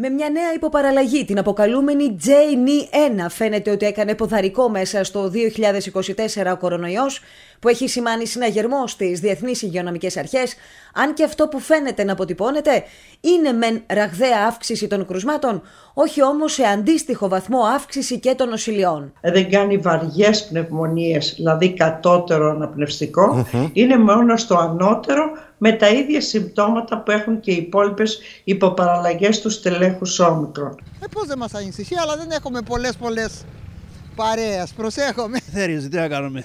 Με μια νέα υποπαραλλαγή, την αποκαλούμενη JNE1, φαίνεται ότι έκανε ποδαρικό μέσα στο 2024 ο κορονοϊός, που έχει σημάνει συναγερμό στις διεθνείς υγειονομικές αρχές, αν και αυτό που φαίνεται να αποτυπώνεται είναι μεν ραγδαία αύξηση των κρουσμάτων, όχι όμως σε αντίστοιχο βαθμό αύξηση και των νοσηλειών. Ε, δεν κάνει βαριές πνευμονίες, δηλαδή κατώτερο είναι μόνο στο ανώτερο με τα ίδια συμπτώματα που έχουν και οι υπόλοιπες υποπαραλλαγές του στελέχους όμικρων. Ε, πώς δεν μας ανησυχεί, αλλά δεν έχουμε πολλές πολλές παρέες. Προσέχομαι. Δεν τι να κάνουμε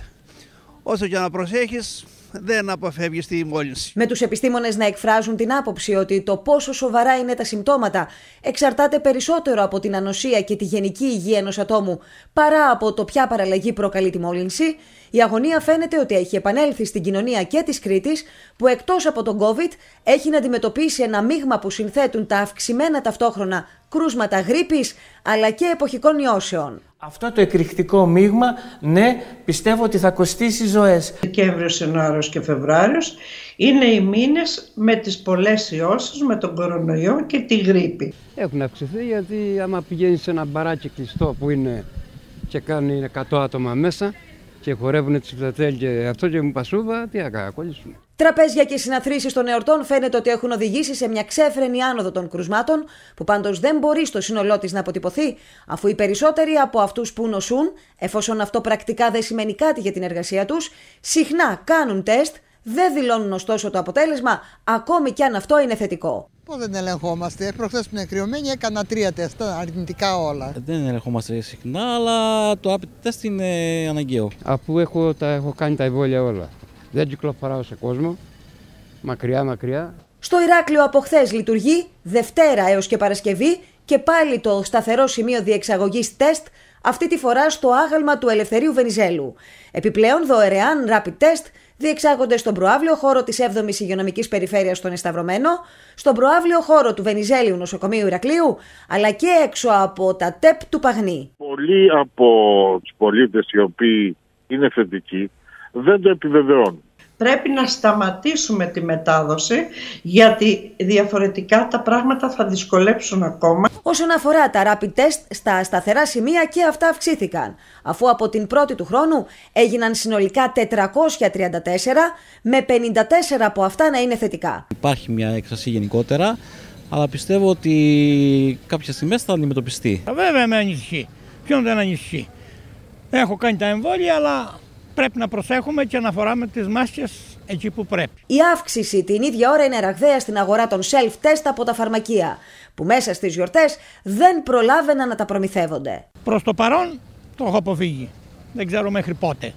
όσο και να προσέχεις δεν αποφεύγεις τη μόλυνση. Με τους επιστήμονες να εκφράζουν την άποψη ότι το πόσο σοβαρά είναι τα συμπτώματα εξαρτάται περισσότερο από την ανοσία και τη γενική υγεία ενός ατόμου παρά από το ποια παραλλαγή προκαλεί τη μόλυνση, η αγωνία φαίνεται ότι έχει επανέλθει στην κοινωνία και της Κρήτης, που εκτός από τον COVID έχει να αντιμετωπίσει ένα μείγμα που συνθέτουν τα αυξημένα ταυτόχρονα κρούσματα γρήπης αλλά και εποχικών ιώσεων. Αυτό το εκρηκτικό μείγμα, ναι, πιστεύω ότι θα κοστίσει ζωές. Δεκέμβριο, Ιανουάριος και Φεβράριος είναι οι μήνες με τις πολλές ιώσει, με τον κορονοϊό και τη γρήπη. Έχουν αυξηθεί γιατί άμα πηγαίνεις σε ένα μπαράκι κλειστό που είναι και κάνει 100 άτομα μέσα, και τι και αυτό και μου πασούβα, τι να Τραπέζια και συναθρήσεις των εορτών φαίνεται ότι έχουν οδηγήσει σε μια ξέφρενη άνοδο των κρουσμάτων, που πάντως δεν μπορεί στο σύνολό της να αποτυπωθεί, αφού οι περισσότεροι από αυτούς που νοσούν, εφόσον αυτό πρακτικά δεν σημαίνει κάτι για την εργασία τους, συχνά κάνουν τεστ, δεν δηλώνουν ωστόσο το αποτέλεσμα, ακόμη κι αν αυτό είναι θετικό. Πώς δεν ελεγχόμαστε. Προχθές που είναι κρυωμένοι έκανα τρία τεστ, αρνητικά όλα. Ε, δεν ελεγχόμαστε συχνά, αλλά το rapid test είναι αναγκαίο. Αφού έχω, τα, έχω κάνει τα εμβόλια όλα. Δεν κυκλοφοράω σε κόσμο. Μακριά, μακριά. Στο Ηράκλειο από χθες λειτουργεί Δευτέρα έως και Παρασκευή και πάλι το σταθερό σημείο διεξαγωγής τεστ αυτή τη φορά στο άγαλμα του Ελευθερίου Βενιζέλου. Επιπλέον, δωρεάν rapid test διεξάγονται στον προάβλιο χώρο της 7η Υγειονομικής Περιφέρειας των Εσταυρωμένο, στον προάβλιο χώρο του Βενιζέλιου Νοσοκομείου Ηρακλείου, αλλά και έξω από τα ΤΕΠ του Παγνή. Πολλοί από τους πολίτες οι οποίοι είναι θετικοί δεν το επιβεβαιώνουν πρέπει να σταματήσουμε τη μετάδοση γιατί διαφορετικά τα πράγματα θα δυσκολέψουν ακόμα. Όσον αφορά τα rapid test στα σταθερά σημεία και αυτά αυξήθηκαν αφού από την πρώτη του χρόνου έγιναν συνολικά 434 με 54 από αυτά να είναι θετικά. Υπάρχει μια έκταση γενικότερα αλλά πιστεύω ότι κάποια στιγμή θα αντιμετωπιστεί. Βέβαια με ανησυχεί. Ποιον δεν ανησυχεί. Έχω κάνει τα εμβόλια αλλά πρέπει να προσέχουμε και να φοράμε τις μάσκες εκεί που πρέπει. Η αύξηση την ίδια ώρα είναι ραγδαία στην αγορά των self-test από τα φαρμακεία, που μέσα στις γιορτές δεν προλάβαιναν να τα προμηθεύονται. Προς το παρόν το έχω αποφύγει. Δεν ξέρω μέχρι πότε.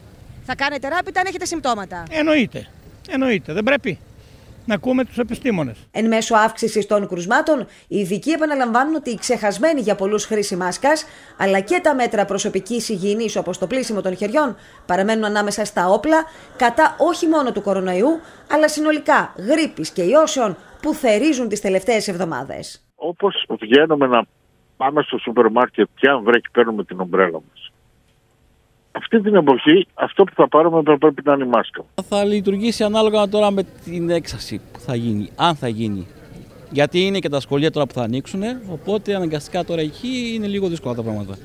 Θα κάνετε ράπιτα αν έχετε συμπτώματα. Εννοείται. Εννοείται. Δεν πρέπει να ακούμε τους επιστήμονες. Εν μέσω αύξησης των κρουσμάτων, οι ειδικοί επαναλαμβάνουν ότι η ξεχασμένη για πολλούς χρήση μάσκας, αλλά και τα μέτρα προσωπικής υγιεινής όπως το πλήσιμο των χεριών, παραμένουν ανάμεσα στα όπλα κατά όχι μόνο του κορονοϊού, αλλά συνολικά γρήπης και ιώσεων που θερίζουν τις τελευταίες εβδομάδες. Όπως βγαίνουμε να πάμε στο σούπερ μάρκετ και αν βρέχει παίρνουμε την ομπρέλα μου αυτή την εποχή αυτό που θα πάρουμε πρέπει να είναι η μάσκα. Θα λειτουργήσει ανάλογα τώρα με την έξαση που θα γίνει, αν θα γίνει. Γιατί είναι και τα σχολεία τώρα που θα ανοίξουν, οπότε αναγκαστικά τώρα εκεί είναι λίγο δύσκολα τα πράγματα.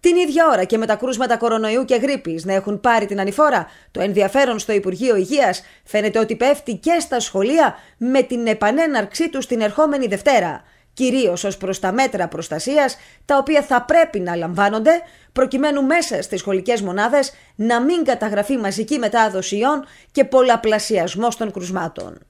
Την ίδια ώρα και με τα κρούσματα κορονοϊού και γρήπης να έχουν πάρει την ανηφόρα, το ενδιαφέρον στο Υπουργείο Υγείας φαίνεται ότι πέφτει και στα σχολεία με την επανέναρξή τους την ερχόμενη Δευτέρα κυρίως ως προς τα μέτρα προστασίας, τα οποία θα πρέπει να λαμβάνονται, προκειμένου μέσα στις σχολικές μονάδες να μην καταγραφεί μαζική μετάδοση ιών και πολλαπλασιασμός των κρουσμάτων.